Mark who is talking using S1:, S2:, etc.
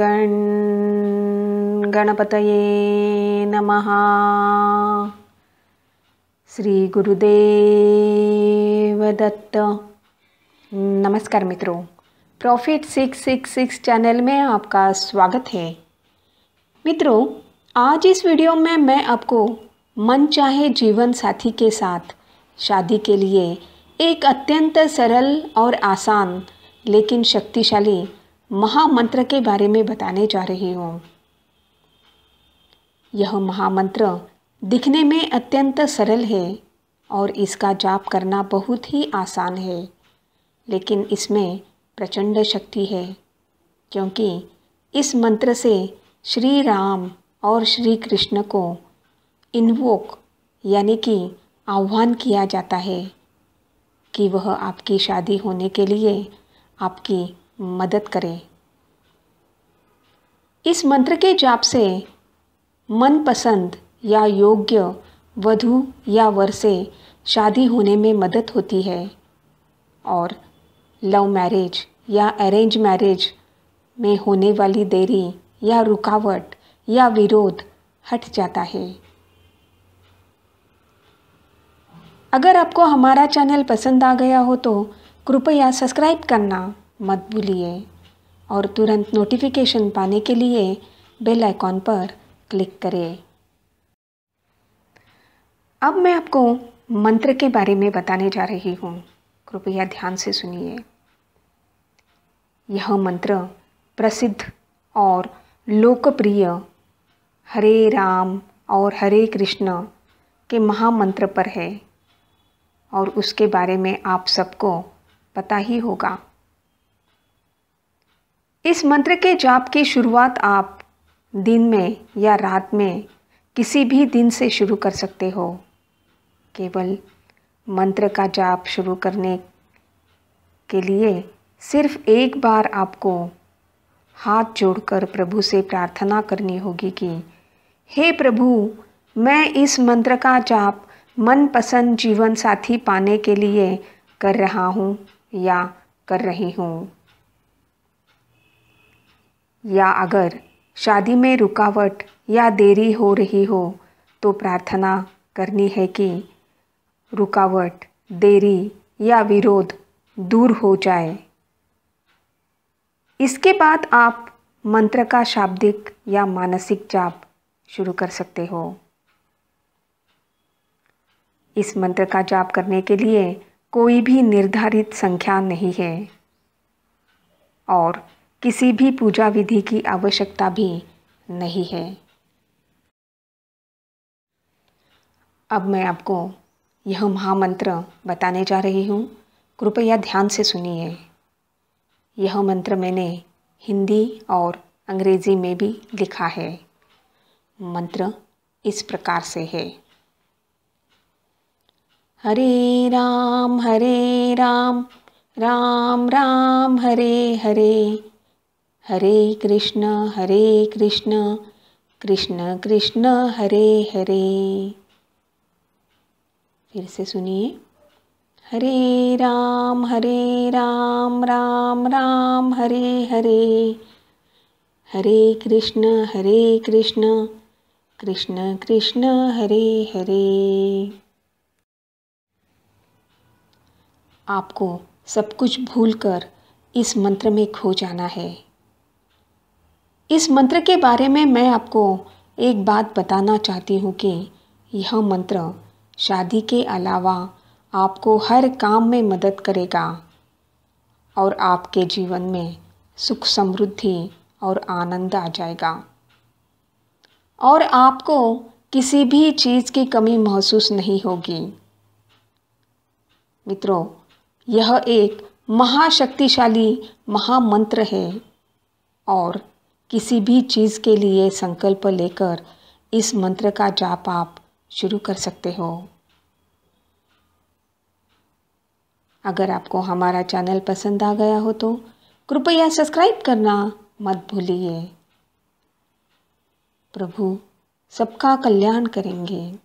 S1: गण नम श्री श्रीगुरुदेवदत्त नमस्कार मित्रों profit six six six channel में आपका स्वागत है मित्रों आज इस वीडियो में मैं आपको मन चाहे जीवन साथी के साथ शादी के लिए एक अत्यंत सरल और आसान लेकिन शक्तिशाली महामंत्र के बारे में बताने जा रही हूँ यह महामंत्र दिखने में अत्यंत सरल है और इसका जाप करना बहुत ही आसान है लेकिन इसमें प्रचंड शक्ति है क्योंकि इस मंत्र से श्री राम और श्री कृष्ण को इन्वोक यानी कि आह्वान किया जाता है कि वह आपकी शादी होने के लिए आपकी मदद करें इस मंत्र के जाप से मनपसंद या योग्य वधु या वर से शादी होने में मदद होती है और लव मैरिज या अरेंज मैरिज में होने वाली देरी या रुकावट या विरोध हट जाता है अगर आपको हमारा चैनल पसंद आ गया हो तो कृपया सब्सक्राइब करना मत भूलिए और तुरंत नोटिफिकेशन पाने के लिए बेल आइकॉन पर क्लिक करें अब मैं आपको मंत्र के बारे में बताने जा रही हूँ कृपया ध्यान से सुनिए यह मंत्र प्रसिद्ध और लोकप्रिय हरे राम और हरे कृष्ण के महामंत्र पर है और उसके बारे में आप सबको पता ही होगा इस मंत्र के जाप की शुरुआत आप दिन में या रात में किसी भी दिन से शुरू कर सकते हो केवल मंत्र का जाप शुरू करने के लिए सिर्फ एक बार आपको हाथ जोड़कर प्रभु से प्रार्थना करनी होगी कि हे प्रभु मैं इस मंत्र का जाप मनपसंद जीवन साथी पाने के लिए कर रहा हूँ या कर रही हूँ या अगर शादी में रुकावट या देरी हो रही हो तो प्रार्थना करनी है कि रुकावट देरी या विरोध दूर हो जाए इसके बाद आप मंत्र का शाब्दिक या मानसिक जाप शुरू कर सकते हो इस मंत्र का जाप करने के लिए कोई भी निर्धारित संख्या नहीं है और किसी भी पूजा विधि की आवश्यकता भी नहीं है अब मैं आपको यह महामंत्र बताने जा रही हूँ कृपया ध्यान से सुनिए यह मंत्र मैंने हिंदी और अंग्रेजी में भी लिखा है मंत्र इस प्रकार से है हरे राम हरे राम राम राम हरे हरे हरे कृष्ण हरे कृष्ण कृष्ण कृष्ण हरे हरे फिर से सुनिए हरे राम हरे राम राम राम हरे हरे हरे कृष्ण हरे कृष्ण कृष्ण कृष्ण हरे हरे आपको सब कुछ भूलकर इस मंत्र में खो जाना है इस मंत्र के बारे में मैं आपको एक बात बताना चाहती हूँ कि यह मंत्र शादी के अलावा आपको हर काम में मदद करेगा और आपके जीवन में सुख समृद्धि और आनंद आ जाएगा और आपको किसी भी चीज़ की कमी महसूस नहीं होगी मित्रों यह एक महाशक्तिशाली महामंत्र है और किसी भी चीज़ के लिए संकल्प लेकर इस मंत्र का जाप आप शुरू कर सकते हो अगर आपको हमारा चैनल पसंद आ गया हो तो कृपया सब्सक्राइब करना मत भूलिए प्रभु सबका कल्याण करेंगे